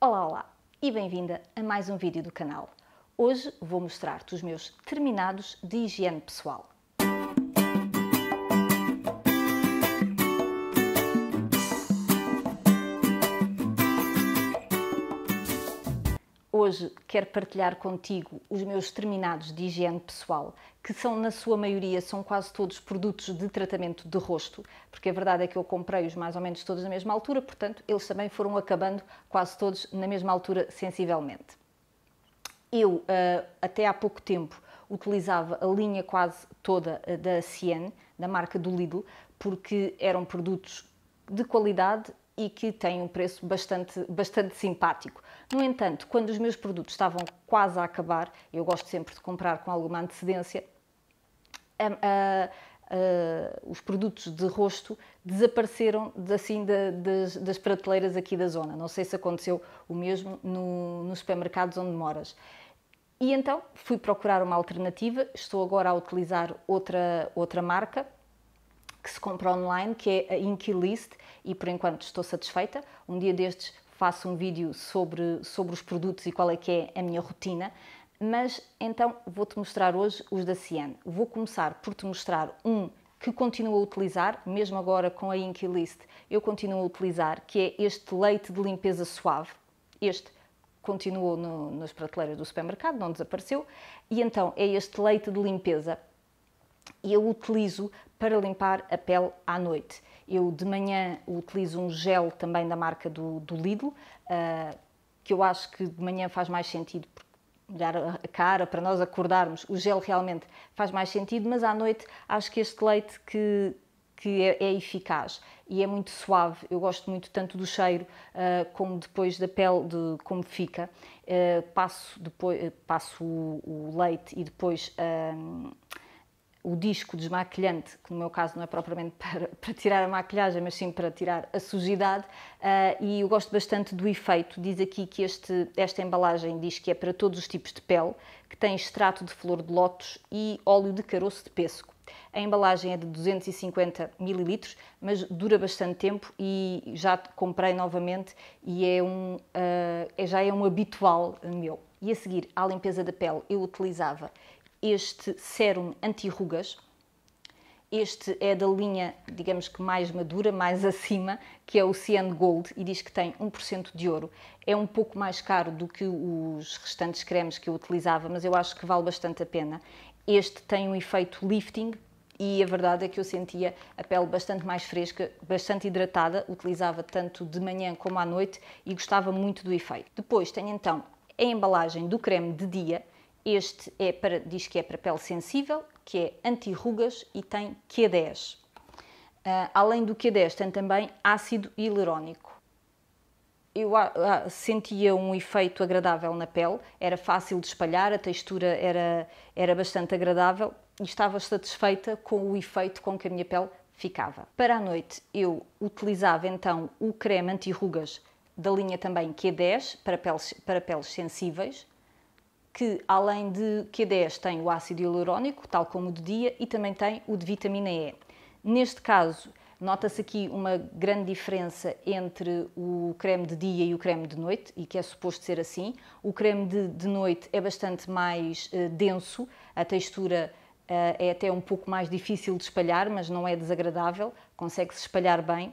Olá, olá e bem-vinda a mais um vídeo do canal. Hoje vou mostrar-te os meus terminados de higiene pessoal. hoje quero partilhar contigo os meus terminados de higiene pessoal, que são, na sua maioria, são quase todos produtos de tratamento de rosto, porque a verdade é que eu comprei-os mais ou menos todos na mesma altura, portanto, eles também foram acabando quase todos na mesma altura, sensivelmente. Eu, eh, até há pouco tempo, utilizava a linha quase toda eh, da Cien, da marca do Lidl, porque eram produtos de qualidade e que tem um preço bastante, bastante simpático. No entanto, quando os meus produtos estavam quase a acabar, eu gosto sempre de comprar com alguma antecedência, os produtos de rosto desapareceram assim de, de, das, prateleiras aqui da zona. Não sei se aconteceu o mesmo no, nos supermercados onde moras. E então fui procurar uma alternativa, estou agora a utilizar outra, outra marca, que se compra online, que é a Inkylist, e por enquanto estou satisfeita. Um dia destes faço um vídeo sobre, sobre os produtos e qual é que é a minha rotina, mas então vou-te mostrar hoje os da Cian. Vou começar por te mostrar um que continuo a utilizar, mesmo agora com a Inkylist, eu continuo a utilizar, que é este leite de limpeza suave. Este continuou no, nas prateleiras do supermercado, não desapareceu, e então é este leite de limpeza. E eu utilizo para limpar a pele à noite. Eu de manhã utilizo um gel também da marca do, do Lidl, uh, que eu acho que de manhã faz mais sentido dar a cara para nós acordarmos. O gel realmente faz mais sentido, mas à noite acho que este leite que, que é, é eficaz e é muito suave. Eu gosto muito tanto do cheiro uh, como depois da pele, de como fica. Uh, passo depois, passo o, o, leite e depois o disco desmaquilhante, que no meu caso não é propriamente para, para tirar a maquilhagem, mas sim para tirar a sujidade, uh, e eu gosto bastante do efeito. Diz aqui que este, esta embalagem diz que é para todos os tipos de pele, que tem extrato de flor de lótus e óleo de caroço de pêssego. A embalagem é de 250 ml, mas dura bastante tempo e já comprei novamente e é um, uh, já é um habitual meu. E a seguir, à limpeza da pele, eu utilizava este sérum anti-rugas. Este é da linha, digamos que mais madura, mais acima, que é o Cian Gold e diz que tem 1% de ouro. É um pouco mais caro do que os restantes cremes que eu utilizava, mas eu acho que vale bastante a pena. Este tem um efeito lifting, e a verdade é que eu sentia a pele bastante mais fresca, bastante hidratada, utilizava tanto de manhã como à noite e gostava muito do efeito. Depois tenho então a embalagem do creme de dia, este é para, diz que é para pele sensível, que é anti-rugas e tem Q10. Uh, ah, além do Q10, tem também ácido hialurónico. Eu ah, ah, sentia um efeito agradável na pele, era fácil de espalhar, a textura era, era bastante agradável e estava satisfeita com o efeito com que a minha pele ficava. Para a noite, eu utilizava então o creme anti-rugas da linha também Q10 para peles, para peles sensíveis, que além de Q10 tem o ácido hialurónico, tal como o de dia, e também tem o de vitamina E. Neste caso, nota-se aqui uma grande diferença entre o creme de dia e o creme de noite, e que é suposto ser assim. O creme de, de noite é bastante mais uh, denso, a textura uh, é até um pouco mais difícil de espalhar, mas não é desagradável, consegue-se espalhar bem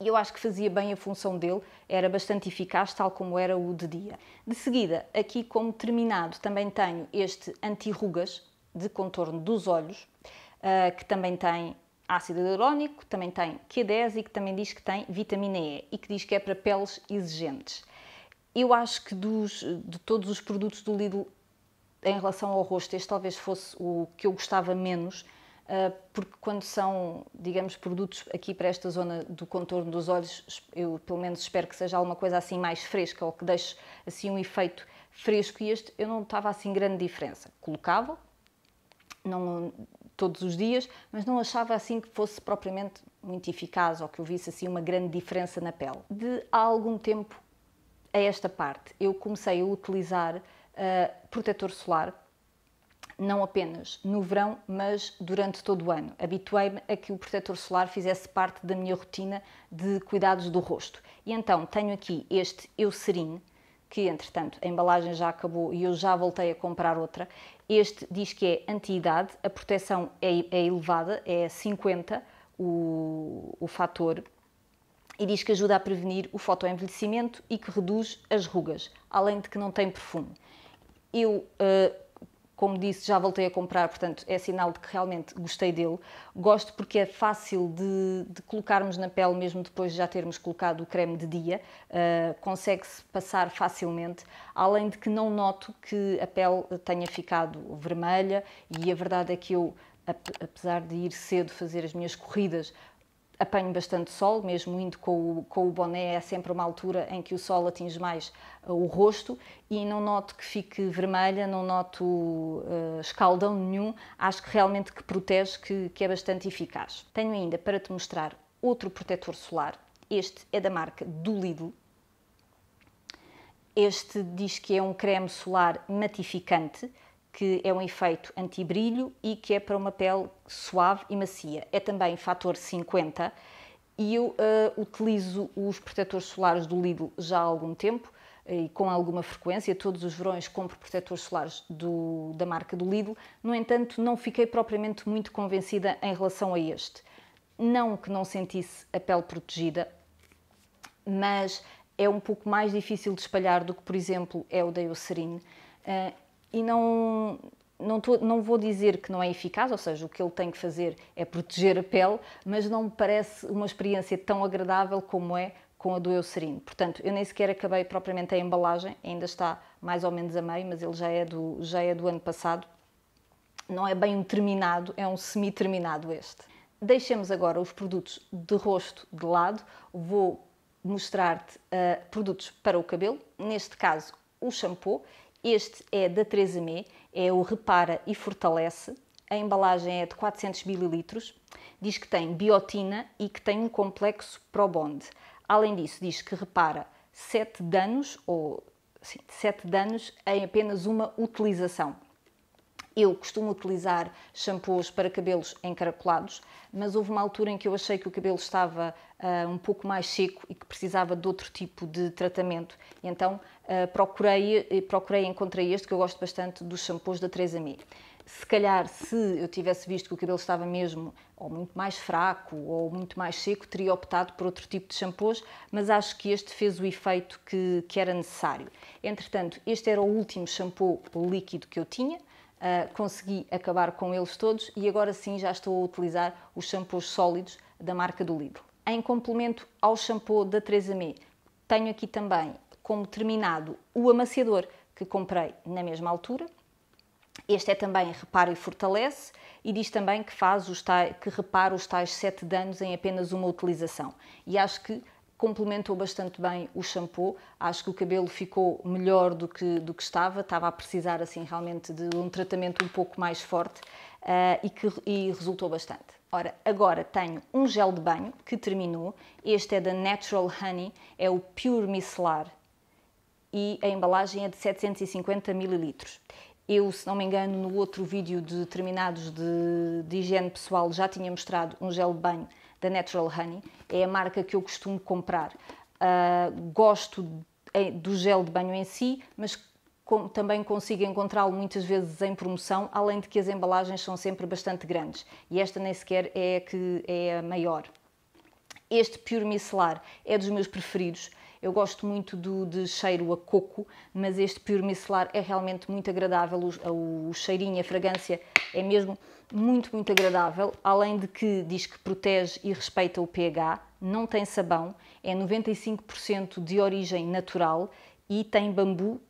e eu acho que fazia bem a função dele, era bastante eficaz, tal como era o de dia. De seguida, aqui como terminado, também tenho este anti-rugas de contorno dos olhos, ah, que também tem ácido hialurónico, também tem Q10 e que também diz que tem vitamina E e que diz que é para peles exigentes. Eu acho que dos, de todos os produtos do Lidl em relação ao rosto, este talvez fosse o que eu gostava menos, ah, porque quando são, digamos, produtos aqui para esta zona do contorno dos olhos, eu pelo menos espero que seja alguma coisa assim mais fresca ou que deixe assim um efeito fresco e este eu não estava assim grande diferença. Colocava, não todos os dias, mas não achava assim que fosse propriamente muito eficaz ou que eu visse assim uma grande diferença na pele. De há algum tempo a esta parte, eu comecei a utilizar uh, protetor solar não apenas no verão, mas durante todo o ano. Habituei-me a que o protetor solar fizesse parte da minha rotina de cuidados do rosto. E então tenho aqui este Eucerin, que entretanto a embalagem já acabou e eu já voltei a comprar outra. Este diz que é anti-idade, a proteção é, é, elevada, é 50 o, o fator, e diz que ajuda a prevenir o fotoenvelhecimento e que reduz as rugas, além de que não tem perfume. Eu uh, como disse, já voltei a comprar, portanto é sinal de que realmente gostei dele. Gosto porque é fácil de, de colocarmos na pele, mesmo depois de já termos colocado o creme de dia, uh, consegue-se passar facilmente, além de que não noto que a pele tenha ficado vermelha e a verdade é que eu, apesar de ir cedo fazer as minhas corridas, apanho bastante sol, mesmo indo com o, com o boné, é sempre uma altura em que o sol atinge mais uh, o rosto e não noto que fique vermelha, não noto uh, escaldão nenhum, acho que realmente que protege, que, que é bastante eficaz. Tenho ainda para te mostrar outro protetor solar, este é da marca do Lidl, este diz que é um creme solar matificante, que é um efeito anti-brilho e que é para uma pele suave e macia. É também fator 50 e eu uh, utilizo os protetores solares do Lidl já há algum tempo eh, e com alguma frequência, todos os verões compro protetores solares do, da marca do Lidl, no entanto não fiquei propriamente muito convencida em relação a este. Não que não sentisse a pele protegida, mas é um pouco mais difícil de espalhar do que, por exemplo, é o da Eucerin. Uh, eh, e não, não, tô, não, vou dizer que não é eficaz, ou seja, o que ele tem que fazer é proteger a pele, mas não me parece uma experiência tão agradável como é com a do Eucerin. Portanto, eu nem sequer acabei propriamente a embalagem, ainda está mais ou menos a meio, mas ele já é do, já é do ano passado. Não é bem um terminado, é um semi-terminado este. Deixemos agora os produtos de rosto de lado. Vou mostrar-te uh, produtos para o cabelo, neste caso o shampoo este é da 3M, é o Repara e Fortalece. A embalagem é de 400 ml. Diz que tem biotina e que tem um complexo ProBond. Além disso, diz que repara 7 danos ou sim, 7 danos em apenas uma utilização. Eu costumo utilizar shampoos para cabelos encaracolados, mas houve uma altura em que eu achei que o cabelo estava uh, um pouco mais seco e que precisava de outro tipo de tratamento. E então uh, procurei, eh, procurei, encontrei este que eu gosto bastante dos shampoos da 3 ami Se calhar, se eu tivesse visto que o cabelo estava mesmo ou muito mais fraco ou muito mais seco, teria optado por outro tipo de shampoos, mas acho que este fez o efeito que, que era necessário. Entretanto, este era o último shampoo líquido que eu tinha. Ah, consegui acabar com eles todos e agora sim já estou a utilizar os shampoos sólidos da marca do Lidl. Em complemento ao shampoo da 3M, tenho aqui também como terminado o amaciador que comprei na mesma altura. Este é também repara e fortalece e diz também que faz os tais, que repara os tais 7 danos em apenas uma utilização. E acho que complementou bastante bem o shampoo. Acho que o cabelo ficou melhor do que, do que estava, estava a precisar assim realmente de um tratamento um pouco mais forte uh, e que e resultou bastante. Ora, agora tenho um gel de banho que terminou. Este é da Natural Honey, é o Pure Micelar e a embalagem é de 750 ml. Eu, se não me engano, no outro vídeo de determinados de, de higiene pessoal já tinha mostrado um gel de banho da Natural Honey, é a marca que eu costumo comprar. Uh, gosto do gel de banho em si, mas com, também consigo encontrá-lo muitas vezes em promoção, além de que as embalagens são sempre bastante grandes e esta nem sequer é a que é a maior. Este Pure Micelar é dos meus preferidos, eu gosto muito do de cheiro a coco, mas este Pure Micelar é realmente muito agradável. O, o cheirinho, a fragrância é mesmo muito, muito agradável. Além de que diz que protege e respeita o pH, não tem sabão, é 95% de origem natural e tem bambu,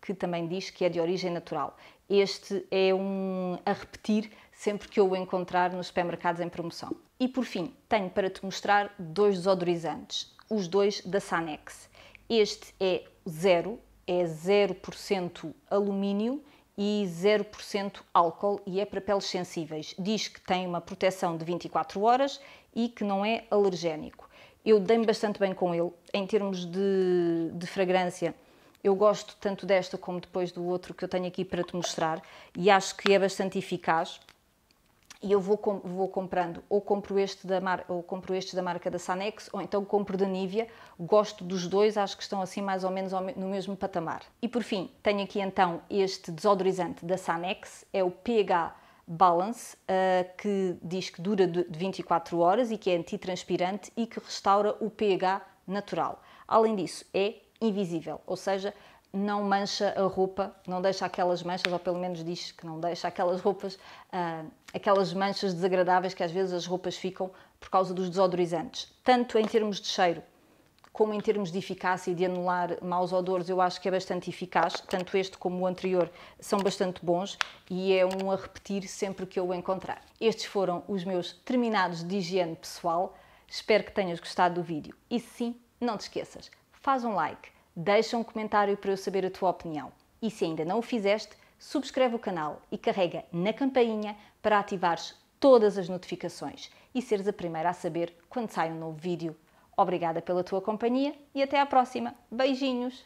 que também diz que é de origem natural. Este é um a repetir sempre que eu o encontrar nos supermercados em promoção. E por fim, tenho para te mostrar dois desodorizantes os dois da Sanex. Este é zero, é 0% alumínio e 0% álcool e é para peles sensíveis. Diz que tem uma proteção de 24 horas e que não é alergénico. Eu dei-me bastante bem com ele. Em termos de, de fragrância, eu gosto tanto desta como depois do outro que eu tenho aqui para te mostrar e acho que é bastante eficaz e eu vou, com, vou comprando. Ou compro, este da mar, ou compro este da marca da Sanex, ou então compro da Nivea. Gosto dos dois, acho que estão assim mais ou menos no mesmo patamar. E por fim, tenho aqui então este desodorizante da Sanex, é o PH Balance, eh, que diz que dura de 24 horas e que é antitranspirante e que restaura o pH natural. Além disso, é invisível, ou seja, não mancha a roupa, não deixa aquelas manchas, ou pelo menos diz que não deixa aquelas roupas, uh, aquelas manchas desagradáveis que às vezes as roupas ficam por causa dos desodorizantes, tanto em termos de cheiro como em termos de eficácia e de anular maus odores, eu acho que é bastante eficaz. Tanto este como o anterior são bastante bons e é um a repetir sempre que eu o encontrar. Estes foram os meus terminados de higiene pessoal. Espero que tenhas gostado do vídeo. E se sim, não te esqueças, faz um like, deixa um comentário para eu saber a tua opinião. E se ainda não o fizeste, subscreve o canal e carrega na campainha para ativares todas as notificações e seres a primeira a saber quando sai um novo vídeo. Obrigada pela tua companhia e até à próxima. Beijinhos!